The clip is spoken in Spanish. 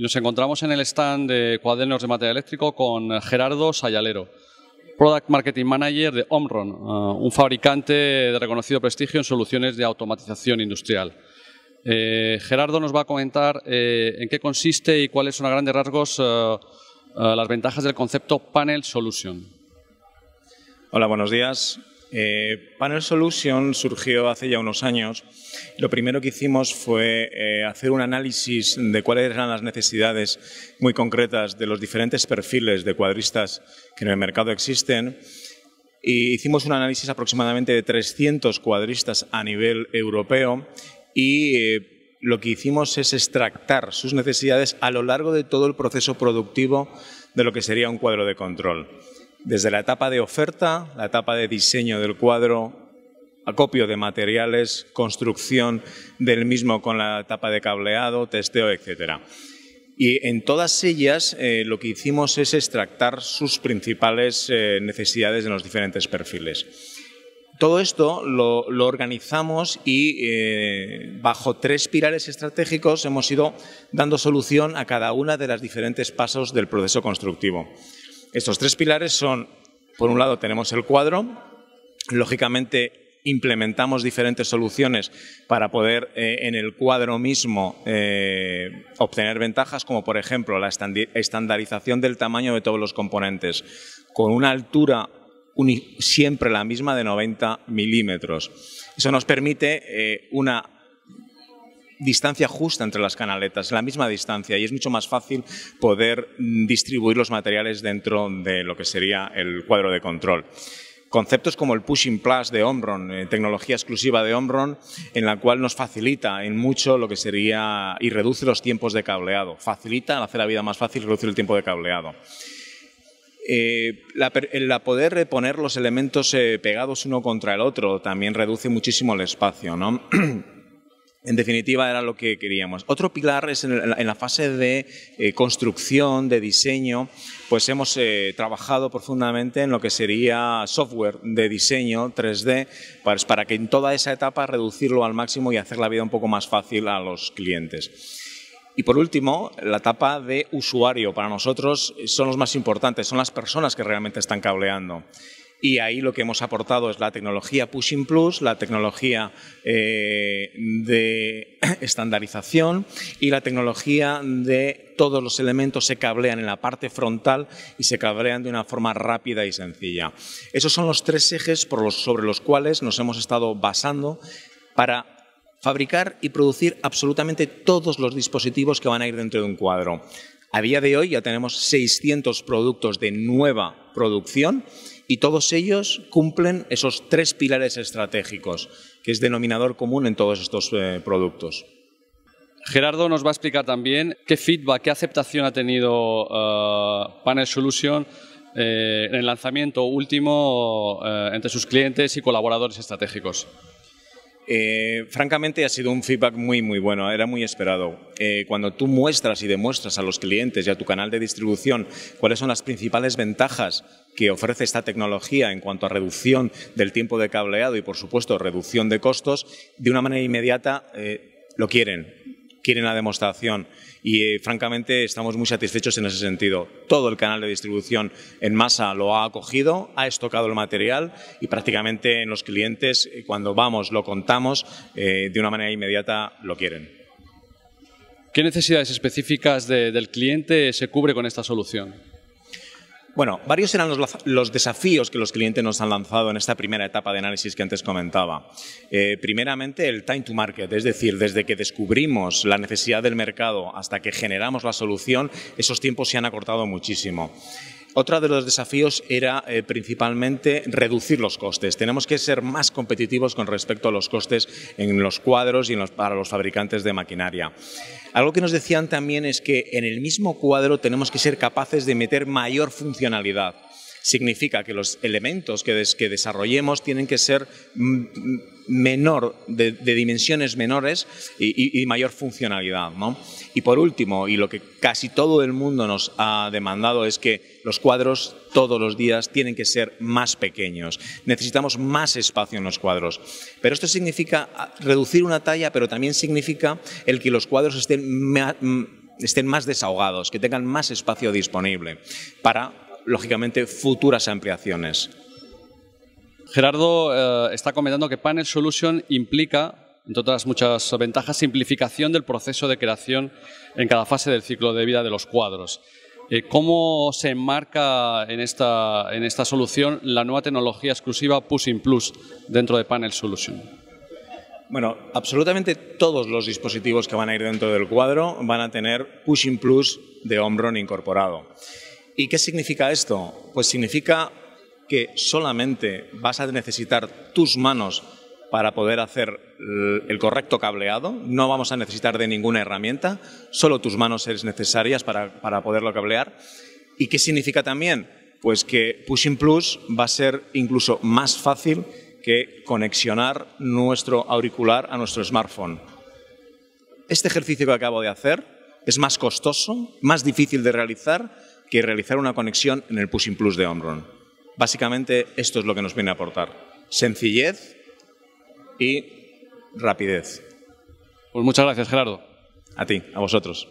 nos encontramos en el stand de cuadernos de material eléctrico con Gerardo Sayalero, Product Marketing Manager de Omron, eh, un fabricante de reconocido prestigio en soluciones de automatización industrial. Eh, Gerardo nos va a comentar eh, en qué consiste y cuáles son a grandes rasgos las ventajas del concepto Panel Solution. Hola, buenos días. Eh, Panel Solution surgió hace ya unos años. Lo primero que hicimos fue eh, hacer un análisis de cuáles eran las necesidades muy concretas de los diferentes perfiles de cuadristas que en el mercado existen. E hicimos un análisis aproximadamente de 300 cuadristas a nivel europeo y eh, lo que hicimos es extractar sus necesidades a lo largo de todo el proceso productivo de lo que sería un cuadro de control desde la etapa de oferta, la etapa de diseño del cuadro, acopio de materiales, construcción del mismo con la etapa de cableado, testeo, etc. Y en todas ellas eh, lo que hicimos es extractar sus principales eh, necesidades en los diferentes perfiles. Todo esto lo, organizamos y eh, bajo tres pilares estratégicos hemos ido dando solución a cada una de las diferentes pasos del proceso constructivo. Estos tres pilares son, por un lado tenemos el cuadro, lógicamente implementamos diferentes soluciones para poder eh, en el cuadro mismo eh, obtener ventajas, como por ejemplo la estandarización del tamaño de todos los componentes, con una altura siempre la misma de 90 milímetros. Eso nos permite eh, una distancia justa entre las canaletas, la misma distancia, y es mucho más fácil poder mm, distribuir los materiales dentro de lo que sería el cuadro de control conceptos como el Pushing Plus de Omron, eh, tecnología exclusiva de Omron, en la cual nos facilita en mucho lo que sería y reduce los tiempos de cableado. Facilita, hace la vida más fácil, reducir el tiempo de cableado. Eh, la, poder poner los elementos eh, pegados uno contra el otro también reduce muchísimo el espacio. En definitiva, era lo que queríamos. Otro pilar es en la fase de eh, construcción, de diseño, pues hemos eh, trabajado profundamente en lo que sería software de diseño 3D, pues, para que en toda esa etapa reducirlo al máximo y hacer la vida un poco más fácil a los clientes. Y por último, la etapa de usuario. Para nosotros eh, son los más importantes, son las personas que realmente están cableando. Y ahí lo que hemos aportado es la tecnología Pushing Plus, la tecnología eh, de estandarización y la tecnología de todos los elementos se cablean en la parte frontal y se cablean de una forma rápida y sencilla. Esos son los tres ejes sobre los cuales nos hemos estado basando para fabricar y producir absolutamente todos los dispositivos que van a ir dentro de un cuadro. A día de hoy ya tenemos 600 productos de nueva producción y todos ellos cumplen esos tres pilares estratégicos, que es denominador común en todos estos eh, productos. Gerardo nos va a explicar también qué feedback, qué aceptación ha tenido eh, Panel Solution eh, en el lanzamiento último entre sus clientes y colaboradores estratégicos. Eh, francamente ha sido un feedback muy muy bueno, era muy esperado. Eh, cuando tú muestras y demuestras a los clientes y a tu canal de distribución cuáles son las principales ventajas que ofrece esta tecnología en cuanto a reducción del tiempo de cableado y por supuesto reducción de costos, de una manera inmediata eh, lo quieren, quieren la demostración y eh, francamente estamos muy satisfechos en ese sentido. Todo el canal de distribución en masa lo ha acogido, ha estocado el material y prácticamente en los clientes eh, cuando vamos lo contamos eh, de una manera inmediata lo quieren. ¿Qué necesidades específicas del cliente se cubre con esta solución? Bueno, varios eran los, desafíos que los clientes nos han lanzado en esta primera etapa de análisis que antes comentaba. Eh, primeramente, el time to market, es decir, desde que descubrimos la necesidad del mercado hasta que generamos la solución, esos tiempos se han acortado muchísimo. Otro de los desafíos era eh, principalmente reducir los costes. Tenemos que ser más competitivos con respecto a los costes en los cuadros y para los fabricantes de maquinaria. Algo que nos decían también es que en el mismo cuadro tenemos que ser capaces de meter mayor funcionalidad significa que los elementos que, desarrollemos tienen que ser menor, de, dimensiones menores y, mayor funcionalidad. Y por último, y lo que casi todo el mundo nos ha demandado es que los cuadros todos los días tienen que ser más pequeños. Necesitamos más espacio en los cuadros. Pero esto significa ah, reducir una talla, pero también significa el que los cuadros estén estén más desahogados, que tengan más espacio disponible para lógicamente, futuras ampliaciones. Gerardo eh, está comentando que Panel Solution implica, entre otras muchas ventajas, simplificación del proceso de creación en cada fase del ciclo de vida de los cuadros. Eh, ¿Cómo se enmarca en esta, en esta solución la nueva tecnología exclusiva Pushing Plus dentro de Panel Solution? Bueno, absolutamente todos los dispositivos que van a ir dentro del cuadro van a tener Pushing Plus de Omron incorporado. ¿Y qué significa esto? Pues significa que solamente vas a necesitar tus manos para poder hacer el correcto cableado. No vamos a necesitar de ninguna herramienta, solo tus manos eres necesarias para, para poderlo cablear. ¿Y qué significa también? Pues que Pushing Plus va a ser incluso más fácil que conexionar nuestro auricular a nuestro smartphone. Este ejercicio que acabo de hacer es más costoso, más difícil de realizar, que realizar una conexión en el Pushing Plus de Omron. Básicamente esto es lo que nos viene a aportar. Sencillez y rapidez. Pues muchas gracias, Gerardo. A ti, a vosotros.